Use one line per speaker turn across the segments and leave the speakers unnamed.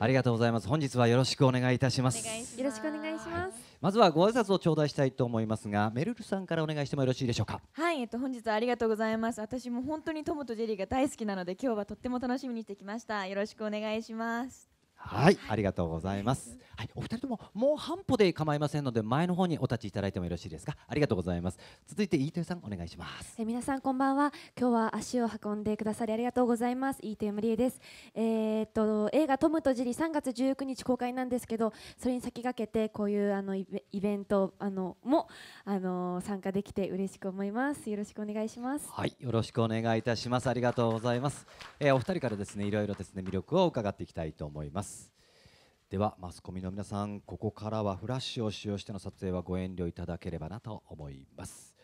ありがとうございます。本日はよろしくお願いいたします。ま
すよろしくお願いします、はい。
まずはご挨拶を頂戴したいと思いますが、めるるさんからお願いしてもよろしいでしょうか。
はい、えっと本日はありがとうございます。私も本当にトムとジェリーが大好きなので、今日はとっても楽しみにしてきました。よろしくお願いします。
はい、ありがとうございます。はい、お二
人とももう半
歩で構いませんので前の方にお立ちいただいてもよろしいですか。ありがとうございます。続いて飯豊さんお願いしま
す。え皆さんこんばんは。今日は足を運んでくださりありがとうございます。飯豊理恵です。えー、っと映画トムとジェリー3月19日公開なんですけど、それに先駆けてこういうあのイベントあのもあの参加できて嬉しく思います。よろしくお願いします。はい、
よろしくお願いいたします。ありがとうございます。えー、お二人からですねいろいろですね魅力を伺っていきたいと思います。ますではマスコミの皆さんここからはフラッシュを使用しての撮影はご遠慮いただければなと思います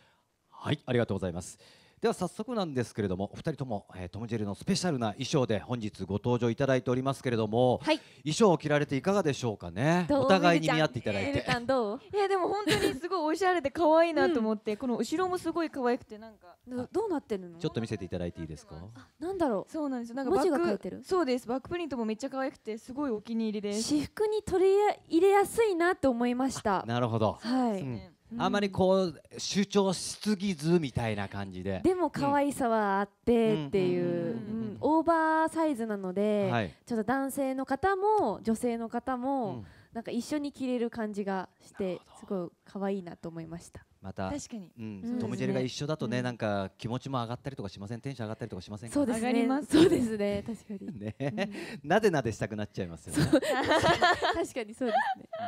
はいありがとうございますでは早速なんですけれどもお二人とも、えー、トム・ジェリのスペシャルな衣装で本日ご登場いただいておりますけれども、はい、衣装を着られていかがでしょうかねお互いに見合っていただいて、え
ー、どう いやでも本当にすごいおしゃれで可愛いなと思って、うん、この後ろもすごい可愛くてなんかどうなってるの
ちょっと見せていただいていいですかあ
なんだろうそうなんですよなんか文字が書いてるそうですバックプリントもめっちゃ可愛くてすごいお気に入りです私服に取り入れやすいなと思いましたなるほどはい、う
んあまりこう主張しすぎずみたいな感じででも
可愛さはあってっていうオーバーサイズなので、はい、ちょっと男性の方も女性の方も、うん、なんか一緒に着れる感じがしてすごい可愛いなと思いました。また確かに、うん、トム・ジェルが一緒だとね、
なんか気持ちも上がったりとかしませんテンション上がったりとかしませんそうですねそうですね確かにね、なでなでしたくなっちゃいますよ
ね確かにそうですね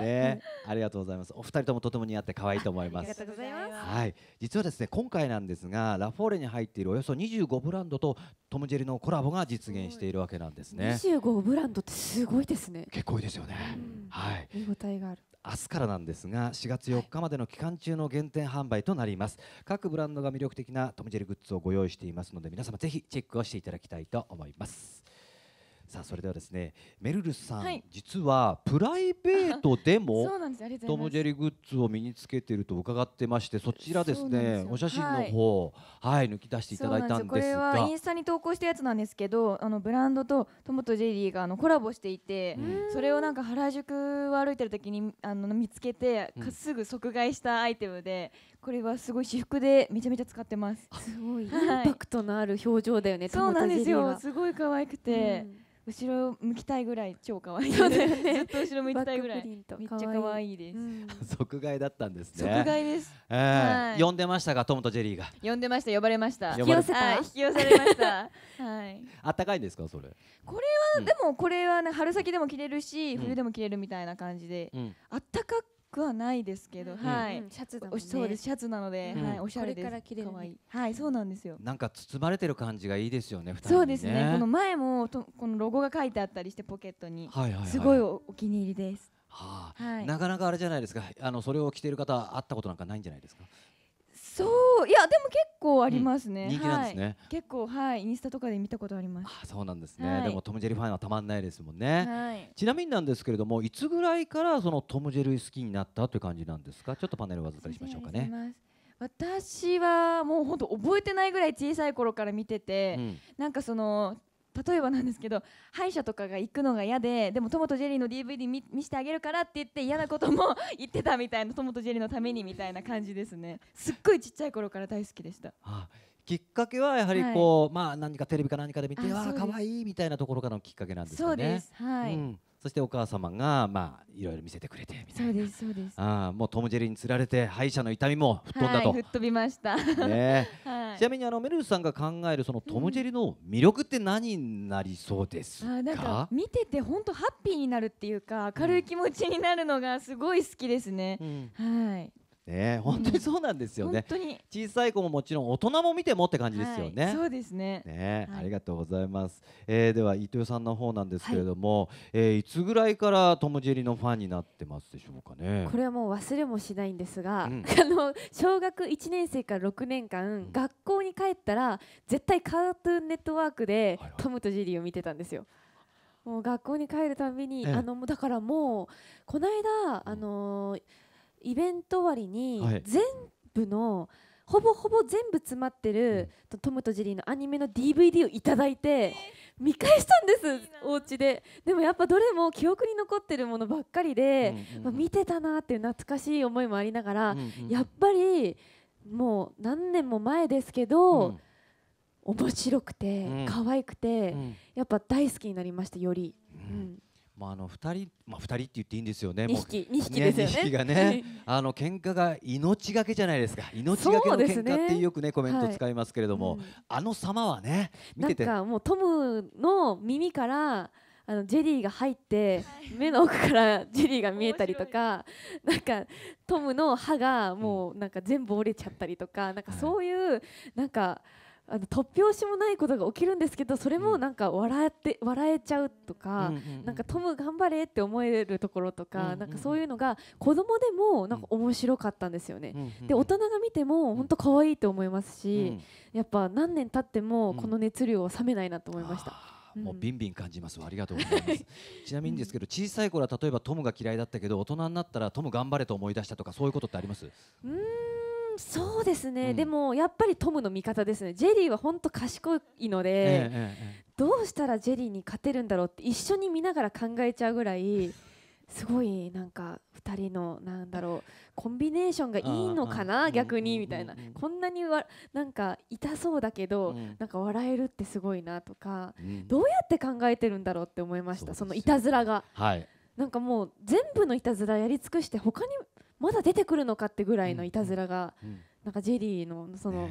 ね、
ありがとうございますお二人ともとても似合って可愛いと思いますありがとうございますはい実はですね今回なんですがラフォーレに入っているおよそ25ブランドとトム・ジェルのコラボが実現しているわけなんですね25
ブランドってすごいですね結構いいですよね、はい見応えがある
明日からなんですが4月4日までの期間中の限定販売となります、はい、各ブランドが魅力的なトム・ジェリグッズをご用意していますので皆様ぜひチェックをしていただきたいと思いますさあそれではですねめルるさん、はい実はプライベートでも
トム・ジェ
リーグッズを身につけていると伺ってましてそちらですそでねすお写真の方はい、抜き出していただいたんですんこですれはインス
タに投稿したやつなんですけど、あのブランドとトムとジェリーがあのコラボしていてう、んそれをなんか原宿を歩いてる時にあの見つけて、かすぐ即買いしたアイテムで、これはすごい私服でめちゃめちゃ使ってます。すごいインパクトのある表情だよね。そうなんですよ。すごい可愛くて、うん後ろ向きたいぐらい超可愛い、ね、そねずっと後ろ向きたいぐらいめっちゃ可愛いです、うん、
即買いだったんですね即買いです、えー、はい、呼んでましたがトムとジェリーが
呼んでました呼ばれました引き寄せた、引き寄せれましたはい
暖かいんですかそれ
これは、うん、でもこれは、ね、春先でも着れるし冬でも着れるみたいな感じで、うん、かくくはないですけど、はい、シャツだもん、ね、そうですシャツなので、はい、おしゃれです。から着れる、ね、いはい、そうなんですよ。
なんか包まれてる感じがいいですよね。そうですね。この
前もとこのロゴが書いてあったりしてポケットに、はいはいすごいお気に入りです。ははい、な
かなかあれじゃないですかあのそれを着ている方会ったことなんかないんじゃないですか
そういやでも結構ありますね、うん、人気なんですね、はい、結構はいインスタとかで見たことありますあ
そうなんですね、はい、でもトム・ジェリーファンはたまんないですもんね、はい、ちなみになんですけれどもいつぐらいからそのトム・ジェリ好きになったという感じなんですかちょっとパネルを渡っ
たりしましょうかね私はもう本当覚えてないぐらい小さい頃から見てて、うん、なんかその例えばなんですけど歯医者とかが行くのが嫌ででもトマトジェリーの DVD 見見してあげるからって言って嫌なことも言 ってたみたいなトマトジェリーのためにみたいな感じですねすっごいちっちゃい頃から大好きでした。
あきっかけはやはりこう、はい、まあ何かテレビか何かで見てああ可愛いみたいなところからのきっかけなんですね。そうですはい、うんそしてお母様がまあいろいろ見せてくれて
みたいなそうですそうです
ああもうトム・ジェリーにつられて歯医者の痛みも吹っ飛んだと、吹っ
飛びました、ねはい、ちなみ
にあのメルルさんが考えるそのトム・ジェリーの魅力って何になりそうですか、うん、あなんか見
てて本当ハッピーになるっていうか明るい気持ちになるのがすごい好きですね、うん、はい
ね本当にそうなんですよね、うん、小さい子ももちろん大人も見てもって感じですよね、はい、そうですねね、はい、ありがとうございます、えー、では伊藤さんの方なんですけれども、はい、えー、いつぐらいからトムジェリーのファンになってますでしょうかねこれ
はもう忘れもしないんですが、うん、あの小学1年生から6年間、うん、学校に帰ったら絶対カートゥーンネットワークで、トムとジェリーを見てたんですよもう学校に帰るたびに、ええ、あのだからもうこの間あのーイベント終わりに全部の、ほぼほぼ全部詰まってる、うん、トムとジェリーのアニメの DVD をいただいて見返したんです、お家ででもやっぱどれも記憶に残ってるものばっかりで、うんうん、まあ、見てたなっていう懐かしい思いもありながら、うんうん、やっぱりもう何年も前ですけど、うん、面白くて、うん、可愛くて、うん、やっぱ大好きになりましたより。うん
まあ、あの2人、まあ、2人って言っていいんですよね、2匹2匹ですよね匹がね、あの喧嘩が命がけじゃないですか、命がけの喧嘩ってよくね、コメント使いますけれども、あの様はね、見てて。
もうトムの耳からあのジェリーが入って目の奥からジェリーが見えたりとかなんかトムの歯がもうなんか全部折れちゃったりとかなんかそういうなんか。あの突拍子もないことが起きるんですけどそれもなんか笑って笑えちゃうとか、なんかトム頑張れって思えるところとか、なんかそういうのが子供でもなんか面白かったんですよね、で大人が見ても本当可愛いと思いますし、やっぱ何年経ってもこの熱量は冷めないなと思いました。も
うビンビン感じます。ありがとうございます。ちなみにですけど、小さい頃は例えばトムが嫌いだったけど、大人になったらトム頑張れと思い出したとか、そういうことってあります。うん。
そうですね、うん、でもやっぱりトムの味方ですねジェリーは本当賢いので、えええ、どうしたらジェリーに勝てるんだろうって一緒に見ながら考えちゃうぐらいすごいなんか2人のなんだろうコンビネーションがいいのかな逆にみたいな、こんなにわなんか痛そうだけど、うん、なんか笑えるってすごいなとか、どうやって考えてるんだろうって思いましたそのいたずらが。はいなんかもう全部のいたずらやり尽くして他にまだ出てくるのかってぐらいのいたずらが、なんかジェリーのその思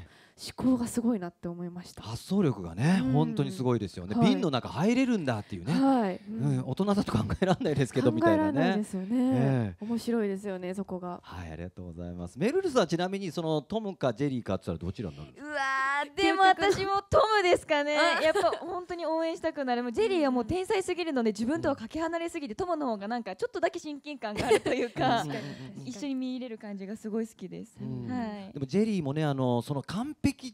考がすごいなって思いました、発想
力がね、本当にすごいですよね、瓶の中入れるんだっていうね、はいうん大人だと考えられないですけどみたいなねですよね、
面白いですよねそこが
はいありがとうございますメルルスはちなみにそのトムかジェリーかって言ったらどちらになるん
ですかうわでも私もトムですかねやっぱ本当に応援したくなるもうジェリーはもう天才すぎるので自分とはかけ離れすぎてトムの方がなんかちょっとだけ親近感があるというか一緒に見入れる感じがすごい好きです、はい、
でもジェリーもねあのその完璧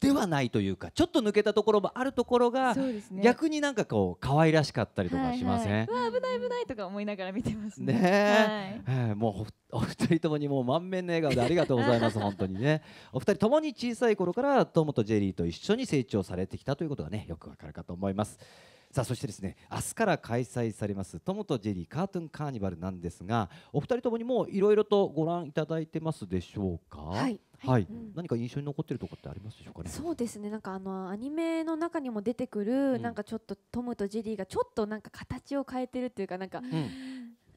ではないというかちょっと抜けたところもあるところが、ね、逆になんかこう可愛らしかったりとかしません、はい
はい、危ない危ないとか思いながら見てますね、ね
はい、もう お二人ともにもう満面の笑顔でありがとうございます本当にね お二人ともに小さい頃からトモとジェリーと一緒に成長されてきたということがねよくわかるかと思いますさあそしてですね明日から開催されますトモとジェリーカートゥーンカーニバルなんですがお二人ともにもういろいろとご覧いただいてますでしょうか、はいはい、何か印象に残ってるとこってありますでしょうかね。そ
うですね。なんかあのアニメの中にも出てくる、なんかちょっとトムとジェリーがちょっとなんか形を変えてるっていうかなんか、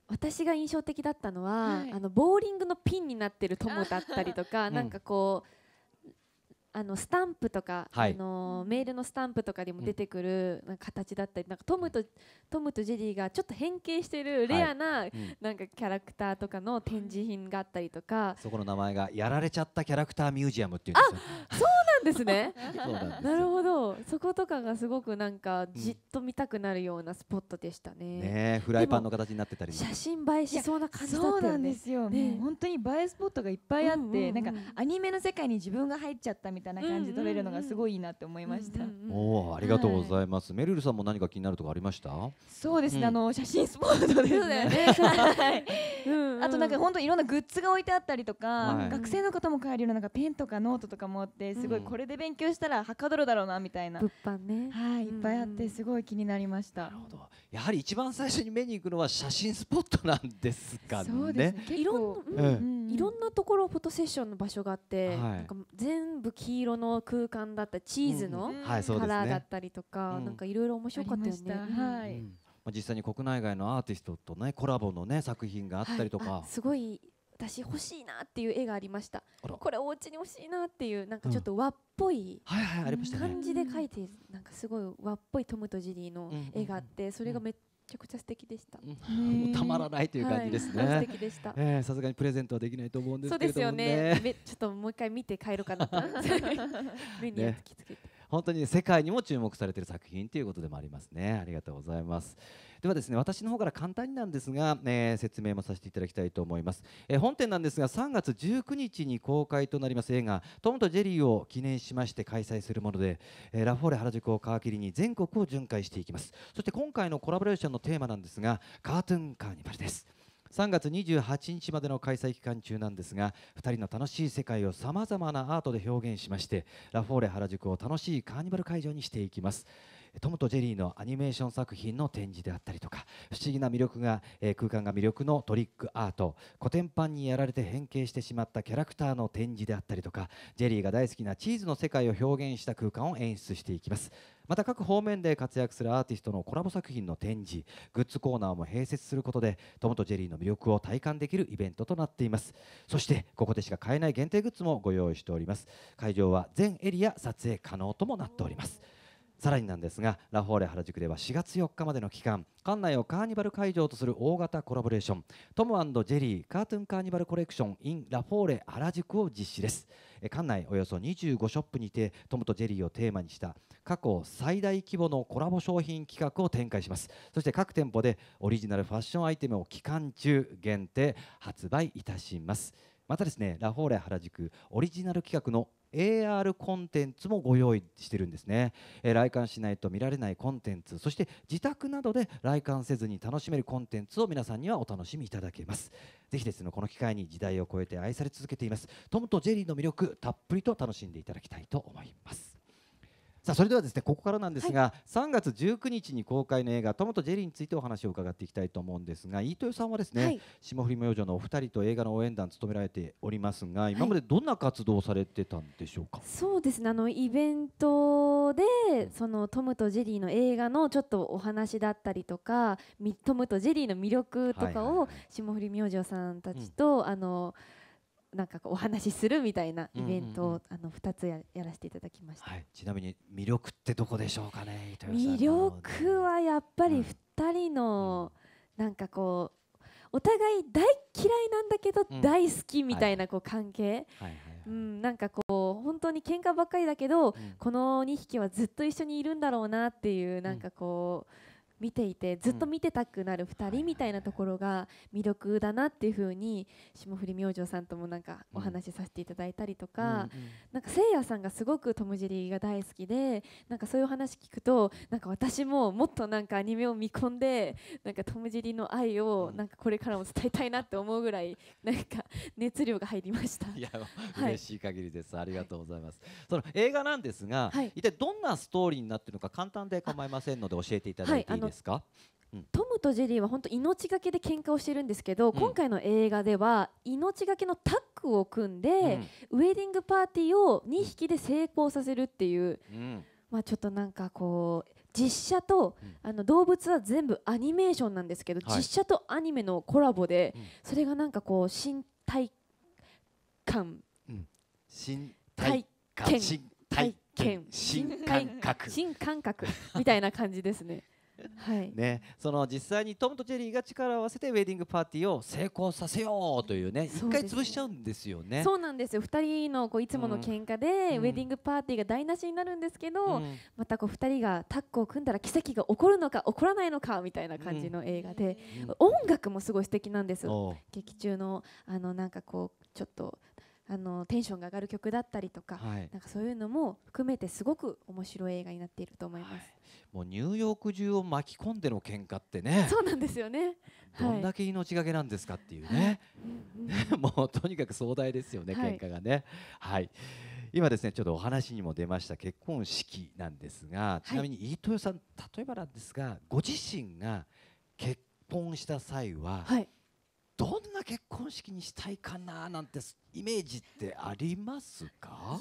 私が印象的だったのは、あのボーリングのピンになってるトムだったりとか、なんかこう。あのスタンプとか、はい、あのメールのスタンプとかにも出てくる形だったり、なんかトムとトムとジェリーがちょっと変形してるレアな,、なんかキャラクターとかの展示品があったりとか、そこの
名前がやられちゃったキャラクターミュージアムっていうんです
よ。あそうんですねそうなんですなるほどそことかがすごくなんかじっと見たくなるようなスポットでしたね、うん、ねフ
ライパンの形になってたり写
真
映えしそうな感じだったよねそうなんですよ、ね、本当に映えスポットがいっぱいあって、うんうんうん、なんかアニメの世界に自分が入っちゃったみたいな感じで撮れるのがすごいいいなって思いました、うんうんう
ん、おおありがとうございます、はい、メルルさんも何か気になるとかありましたそうですね、うん、あの写真
スポットですね はいうんあとなんか本当いろんなグッズが置いてあったりとか、はい、学生の方も買えるようななんかペンとかノートとかもあってすごいこれで勉強したらはかどるだろうなみたいな物販ねはいいっぱいあってすごい気になりました、なるほど
やはり一番最初に目に行くのは写真スポットなんですかねそうで
すねいろん,、うんいろんなところ
フォトセッションの場所があって、なんか全部黄色の空間だったチーズのカラーだったりとか、なんかいろいろ面白かったよねはい、
実際に国内外のアーティストとねコラボのね作品があったりとか、はい、す
ごい私欲しいなっていう絵がありましたこれお家に欲しいなっていうなんかちょっと和っぽいははいいあ感じで描いて、なんかすごい和っぽいトムとジェリーの絵があってそれがめっちゃくちゃ素敵でした、たまらないという
感じですね、はい、素敵でしたさすがにプレゼントはできないと思うんですけど、ね、そうですよね
ちょっともう一回見て帰ろうかな目に焼き付けて、
ね本当に世界にも注目されている作品ということでもありますねありがとうございますではですね私の方から簡単になんですが、えー、説明もさせていただきたいと思います、えー、本展なんですが3月19日に公開となります映画「トムとジェリー」を記念しまして開催するもので、えー、ラフォーレ原宿を皮切りに全国を巡回していきますそして今回のコラボレーションのテーマなんですがカートゥーンカーニバルです3月28日までの開催期間中なんですが2人の楽しい世界をさまざまなアートで表現しましてラフォーレ原宿を楽しいカーニバル会場にしていきますトムとジェリーのアニメーション作品の展示であったりとか不思議な魅力が、えー、空間が魅力のトリックアート古典版にやられて変形してしまったキャラクターの展示であったりとかジェリーが大好きなチーズの世界を表現した空間を演出していきますまた各方面で活躍するアーティストのコラボ作品の展示グッズコーナーも併設することでトムとジェリーの魅力を体感できるイベントとなっていますそしてここでしか買えない限定グッズもご用意しております会場は全エリア撮影可能ともなっておりますさらになんですがラフォーレ原宿では4月4日までの期間館内をカーニバル会場とする大型コラボレーショントムジェリーカートゥンカーニバルコレクション in ラフォーレ原宿を実施です館内およそ25ショップにてトムとジェリーをテーマにした過去最大規模のコラボ商品企画を展開しますそして各店舗でオリジナルファッションアイテムを期間中限定発売いたしますまたですねラフォーレ原宿オリジナル企画の AR コンテンツもご用意してるんですね、えー、来館しないと見られないコンテンツそして自宅などで来館せずに楽しめるコンテンツを皆さんにはお楽しみいただけますぜひですねこの機会に時代を超えて愛され続けていますトムとジェリーの魅力たっぷりと楽しんでいただきたいと思いますさあそれではですねここからなんですが、はい、3月19日に公開の映画「トムとジェリー」についてお話を伺っていきたいと思うんですが飯豊さんはですね、はい、霜降り明星のお二人と映画の応援団を務められておりますが今までどんな活動をされてたんでしょうか、
はい、そうですねあのイベントでそのトムとジェリーの映画のちょっとお話だったりとかトムとジェリーの魅力とかを霜降り明星さんたちと、うん、あの。なんかお話しするみたいなイベントを、あの2つやらせていただきました、はい、
ちなみに魅力ってどこでしょうかね魅
力はやっぱり2人の、なんかこうお互い大嫌いなんだけど大好きみたいなこう関係、うん、なんかこう本当に喧嘩ばっかりだけど、この2匹はずっと一緒にいるんだろうなっていうなんかこう、見ていてずっと見てたくなる2人みたいなところが魅力だなっていうふうに霜降り明星さんともなんかお話しさせていただいたりとか、なんかせいやさんがすごくトム・ジェリーが大好きでなんかそういう話聞くとなんか私ももっとなんかアニメを見込んでなんかトム・ジェリーの愛をなんかこれからも伝えたいなって思うぐらいなんか熱量が入りましたい
や、嬉しい限りです、はい、ありがとうございます、その映画なんですが、はい、一体どんなストーリーになってるのか簡単で構いませんので教えていただいていいですか、ですか
トムとジェリーは本当命がけで喧嘩をしてるんですけど、うん、今回の映画では命がけのタッグを組んで、うん、ウェディングパーティーを2匹で成功させるっていう、うん、まあ、ちょっとなんかこう実写と、あの動物は全部アニメーションなんですけど、はい、実写とアニメのコラボで、それがなんかこう身体感、
身体験身体験新感覚新
感覚みたいな感じですね。はい、
ね、その実際にトムとジェリーが力を合わせてウェディングパーティーを成功させようというね一、回潰しちゃうんですよねそ
うなんですよ2人のこういつもの喧嘩で、ウェディングパーティーが台無しになるんですけど、うん、またこう2人がタッグを組んだら奇跡が起こるのか起こらないのかみたいな感じの映画で、うん音楽もすごい素敵なんです劇中のあのなんかこうちょっと。あのテンションが上がる曲だったりとか、はい、なんかそういうのも含めてすごく面白い映画になっていると思います、はい、
もうニューヨーク中を巻き込んでの喧嘩ってねそうなんですよ
ねどんだ
け命がけなんですかっていうね、はい、もうとにかく壮大ですよね、喧嘩がねはい今ですねちょっとお話にも出ました結婚式なんですがちなみに飯豊さん例えばなんですがご自身が結婚した際は、はいどんな結婚式にしたいかななんてイメージってありますか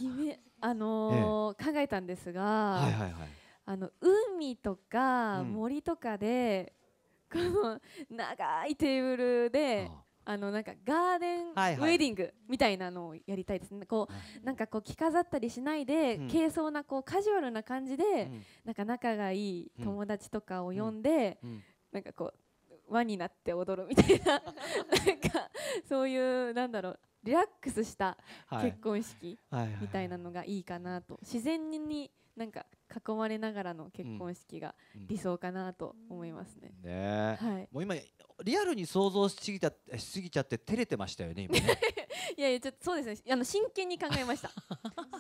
あのーええ、考えたんですが、はいはいはい、あの海とか森とかで、うん、この長いテーブルで。あのなんかガーデンウェディングみたいなのをやりたいですね、はいはい、こうなんかこう着飾ったりしないで、うん、軽装なこうカジュアルな感じで、うん、なんか仲がいい友達とかを呼んで、うん、なんかこう輪になって踊るみたいななんかそういうなんだろうリラックスした結婚式みたいなのがいいかなと自然になんか囲まれながらの結婚式が理想かなと思いますね。ねはい、
もう今リアルに想像しすぎたしすぎちゃって照れてましたよね今ね
いやいやちょっとそうですねあの真剣に考えました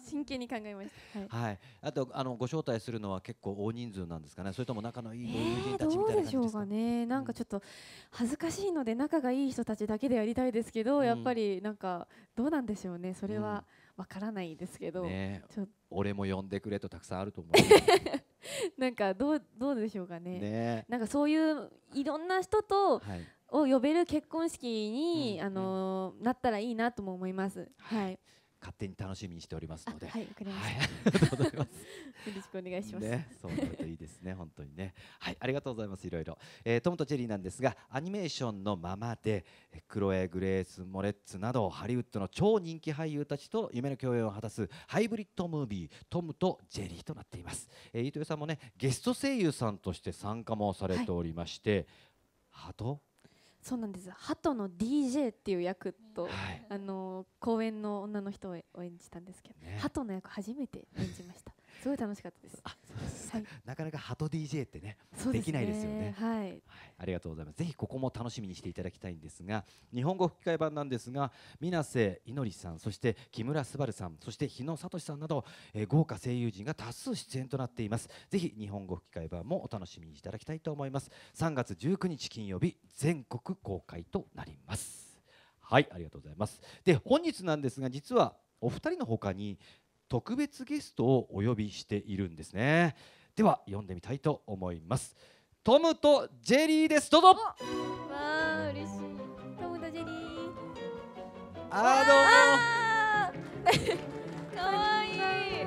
真剣に考えまし
た。はい。はい、あとあのご招待するのは結構大人数なんですかね。それとも仲のいい友人たちみたいな感じですか。えー、どうでしょ
うかね。なんかちょっと恥ずかしいので仲がいい人たちだけでやりたいですけど、うん、やっぱりなんかどうなんでしょうね。それはわからないですけど。うん、ね、
俺も呼んでくれとたくさんあると思う。
なんかどうどうでしょうかね。ねなんかそういういろんな人と、はい、を呼べる結婚式に、うん、あのー、なったらいいなとも思います。はい
勝手に楽しみにしておりますので。はい、わかりました。はい、ありがとうございます。よろしくお願いします。ね、そうなるといいですね、本当にね。はい、ありがとうございます。いろいろ、えー、トムとジェリーなんですが、アニメーションのままで、クロエ、グレース、モレッツなどハリウッドの超人気俳優たちと夢の共演を果たすハイブリッドムービートムとジェリーとなっています。えー、伊藤さんもね、ゲスト声優さんとして参加もされておりまして、はい、ハト
そうなんです鳩の DJ っていう役と、はい、あの公演の女の人を演じたんですけど、ね、鳩の役初めて演じましたすごい楽しかったです。あ、そうです。はい、
なかなかハト DJ ってね、でねできないですよね、はい。はい。ありがとうございます。ぜひここも楽しみにしていただきたいんですが、日本語吹き替え版なんですが、水瀬いのりさん、そして木村すばるさん、そして日野聡さんなど、えー、豪華声優陣が多数出演となっています。ぜひ日本語吹き替え版もお楽しみにいただきたいと思います。3月19日金曜日全国公開となります。はい、ありがとうございます。で、本日なんですが、実はお二人のほかに特別ゲストをお呼びしているんですねでは読んでみたいと思いますトムとジェリーですどうぞわ
あ嬉しいトムとジェリーあーどう
も かわいい私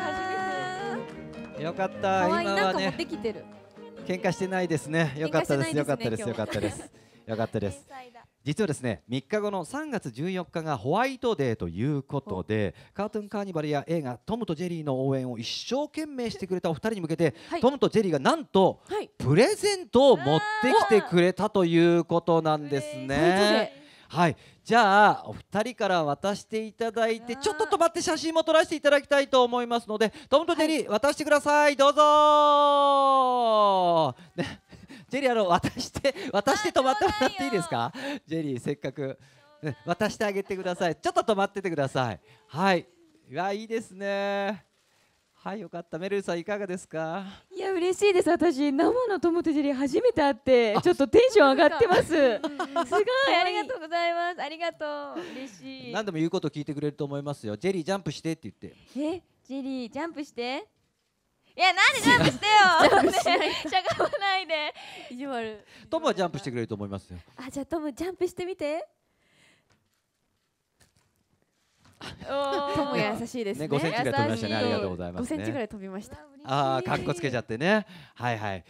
初
めてよかった今はね喧嘩してないですねよかったですよかったですよかったです
よかったです実はですね3日後の3月14日がホワイトデーということでカートゥーンカーニバルや映画「トムとジェリー」の応援を一生懸命してくれたお二人に向けて、はい、トムとジェリーがなんと、はい、プレゼントを持ってきてくれたということなんですね。はい、じゃあお二人から渡していただいてちょっと止まって写真も撮らせていただきたいと思いますのでトムとジェリー、はい、渡してくださいどうぞ、ねジェリーあの渡して渡して止まってもらっていいですかジェリーせっかく渡してあげてくださいちょっと止まっててくださいはいいやいいですねはいよかったメルさんいか
がですかいや嬉しいです私生のトムとジェリー初めて会ってちょっとテンション上がってますすごい ありがとうございますありがとう嬉しい何でも言うこと
聞いてくれると思いますよジェリージャンプしてって言って
えジェリージャンプしていやなんでジャンプしてよ、ね、しゃがまないで意地悪
トムはジャンプしてくれると思いますよ
あじゃあトムジャンプしてみてトム優しいですね。五、ね、センチぐらい飛びましたね。ありがとうございます、ね。五センチぐらい飛びました。
ああ、かっこつけちゃってね。はいはい。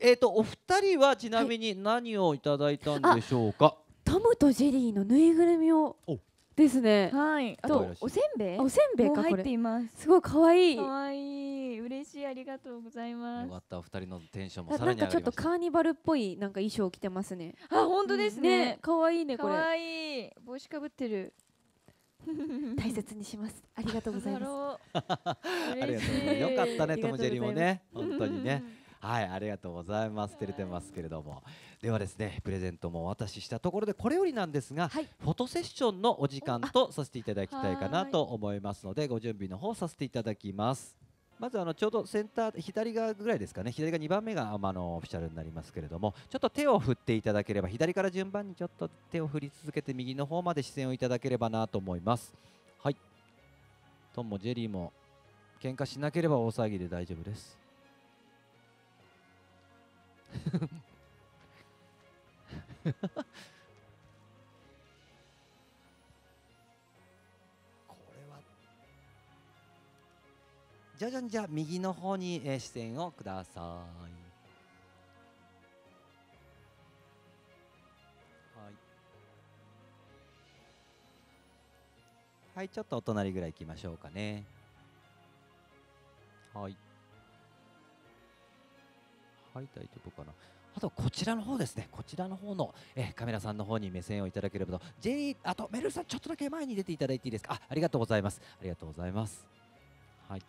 えっ、ー、とお二人はちなみに何をいただいたんでしょうか。は
い、トムとジェリーのぬいぐるみをですね。はい。
あとおせんべい。おせんべいが入っています。すごい可愛い。可愛い。嬉しいありがとうございます。よか
ったお二人のテンションもさらに上がりましちょっと
カーニバルっぽいなんか衣装着てますね。あ本当ですね。可、愛、いいねこれ。可
愛い帽子かぶってる。大切にします。ありがとうございます。あ
りいよかったねともジェリーもね本当にね。
はい、ありがとうございます。照れてますけれども、ではですね、プレゼントもお渡ししたところでこれよりなんですが、はい、フォトセッションのお時間とさせていただきたいかなと思いますので、ご準備の方させていただきます。まずあのちょうどセンター左側ぐらいですかね左側2番目が、まあ、のオフィシャルになりますけれどもちょっと手を振っていただければ左から順番にちょっと手を振り続けて右の方まで視線をいただければなと思いますはいトンもジェリーも喧嘩しなければ大騒ぎで大丈夫で
す
徐々にじゃあ右の方に、えー、視線をください。はい、はいちょっとお隣ぐらい行きましょうかね。はい。はい、大丈夫かな。あと、こちらの方ですね。こちらの方の、えカメラさんの方に目線をいただければと。ジェリあと、メルさん、ちょっとだけ前に出ていただいていいですか。あ、ありがとうございます。ありがとうございます。はい。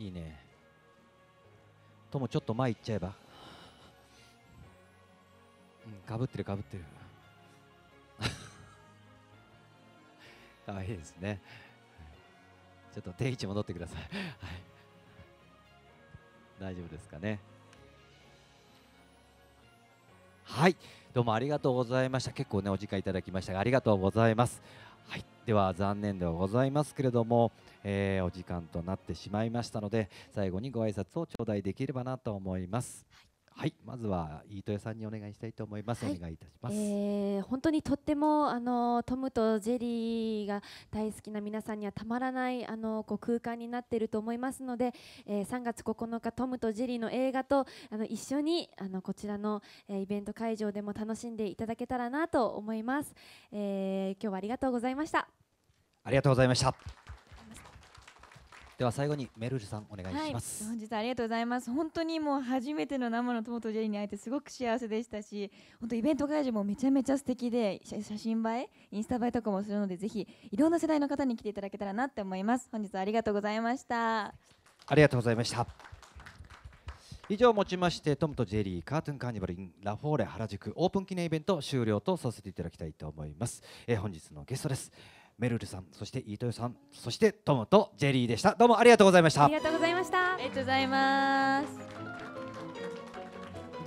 いいねともちょっと前行っちゃえばうんかぶってるかぶってる あいいですねちょっと定位置戻ってください、はい、大丈夫ですかねはいどうもありがとうございました結構ねお時間いただきましたがありがとうございますはいでは残念ではございますけれども、えー、お時間となってしまいましたので最後にご挨拶を頂戴できればなと思います。はいはい、まずは飯豊さんにお願いしたいと思います。はい、お願いいたします。え
ー、本当にとってもあのトムとジェリーが大好きな皆さんにはたまらないあのこう空間になっていると思いますので、えー、3月9日トムとジェリーの映画とあの一緒にあのこちらの、えー、イベント会場でも楽しんでいただけたらなと思います。
えー、今日はありがとうございました。
ありがとうございました。では最後にメルルさんお願いします、はい、
本日ありがとうございます本当にもう初めての生のトモとジェリーに会えてすごく幸せでしたし本当イベント会場もめちゃめちゃ素敵で写真映えインスタ映えとかもするのでぜひいろんな世代の方に来ていただけたらなって思います本日ありがとうございました
ありがとうございました以上をもちましてトムとジェリーカートゥーンカーニバル in ラフォーレ原宿オープン記念イベント終了とさせていただきたいと思います、えー、本日のゲストですめるるさんそして飯豊さんそしてトムとジェリーでしたどうもありがとうございましたありが
とうございましたありがとうございます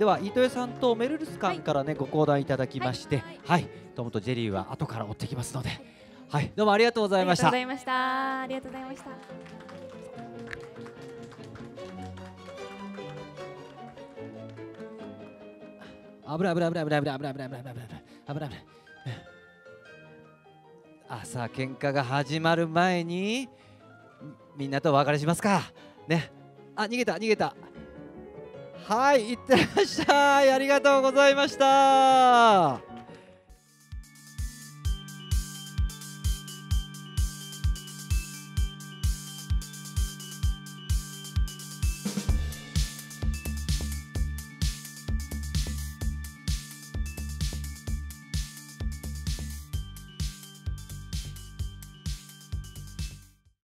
ではさんとめるるさんからね、はい、ご講談いただきまして、はい、はい、トムとジェリーは後から追ってきますので、はい、どうもありがとうございましたあり
がとうございましたありがとうございまし
た危ない危ない危ない危ない危ない危ない危ない危ない危ない危ない危ない朝喧嘩が始まる前にみんなとお別れしますかねあ逃げた逃げたはい行ってらっしゃいありがとうございました